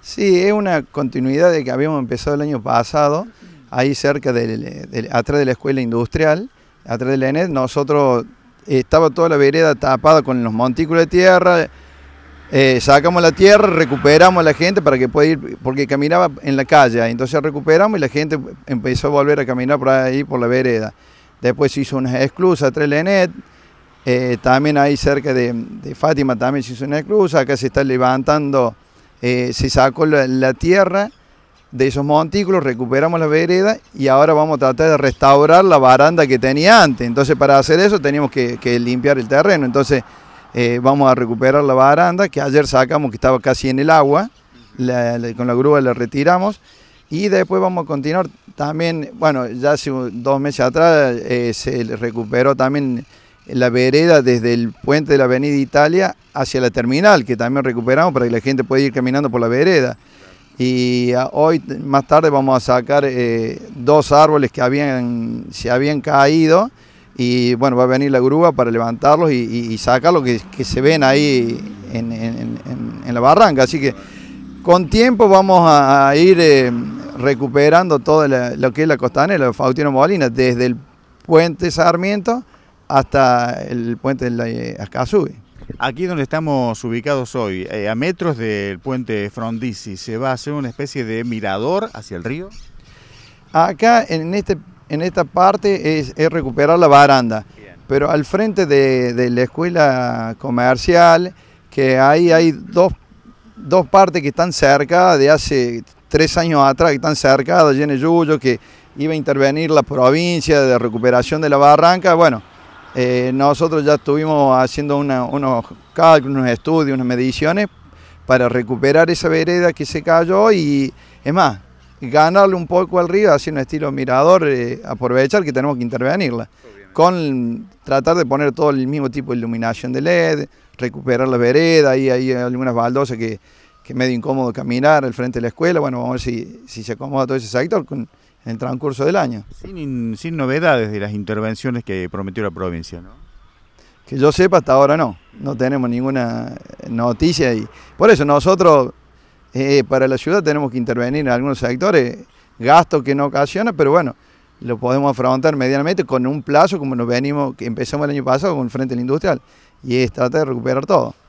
Sí, es una continuidad de que habíamos empezado el año pasado, ahí cerca del, atrás de la escuela industrial, atrás de la nosotros estaba toda la vereda tapada con los montículos de tierra, eh, sacamos la tierra, recuperamos a la gente para que pueda ir, porque caminaba en la calle, entonces recuperamos y la gente empezó a volver a caminar por ahí, por la vereda. Después se hizo una esclusa atrás de la eh, también ahí cerca de, de Fátima también se hizo una exclusa, acá se está levantando eh, se sacó la, tierra de esos montículos, recuperamos la vereda y ahora vamos a tratar de restaurar la baranda que tenía antes. Entonces para hacer eso tenemos que, limpiar el terreno. Entonces eh, vamos a recuperar la baranda que ayer sacamos que estaba casi en el agua, con la grúa la retiramos y después vamos a continuar también, bueno, ya hace dos meses atrás eh, se recuperó también la vereda desde el puente de la Avenida Italia hacia la terminal, que también recuperamos para que la gente pueda ir caminando por la vereda. Y ah, hoy, más tarde, vamos a sacar eh, dos árboles que habían, se habían caído y bueno, va a venir la grúa para levantarlos y, sacar lo que, se ven ahí en, la barranca. Así que con tiempo vamos a, ir eh, recuperando todo lo que es la costanera, Faustino Molina, desde el puente Sarmiento hasta el puente de la eh, Aquí donde estamos ubicados hoy, eh, a metros del puente Frondizi, ¿se va a hacer una especie de mirador hacia el río? Acá en, este, en esta parte es, recuperar la baranda, pero al frente de, la escuela comercial, que ahí hay dos, partes que están cerca de hace tres años atrás, que están cercadas, de de yuyo, que iba a intervenir la provincia de recuperación de la barranca, bueno, eh, nosotros ya estuvimos haciendo unos cálculos, unos estudios, unas mediciones para recuperar esa vereda que se cayó y es más, ganarle un poco al río, haciendo estilo mirador, eh, aprovechar que tenemos que intervenirla. Con tratar de poner todo el mismo tipo de iluminación de LED, recuperar la vereda, hay algunas baldosas que, que es medio incómodo caminar al frente de la escuela. Bueno, vamos a ver si, si se acomoda todo ese sector con en el transcurso del año. Sin, sin novedades de las intervenciones que prometió la provincia, ¿no? Que yo sepa, hasta ahora no. No tenemos ninguna noticia y por eso nosotros eh, para la ciudad tenemos que intervenir en algunos sectores, gastos que no ocasiona, pero bueno, lo podemos afrontar medianamente con un plazo como nos venimos, que empezamos el año pasado con el Frente Industrial, y es tratar de recuperar todo.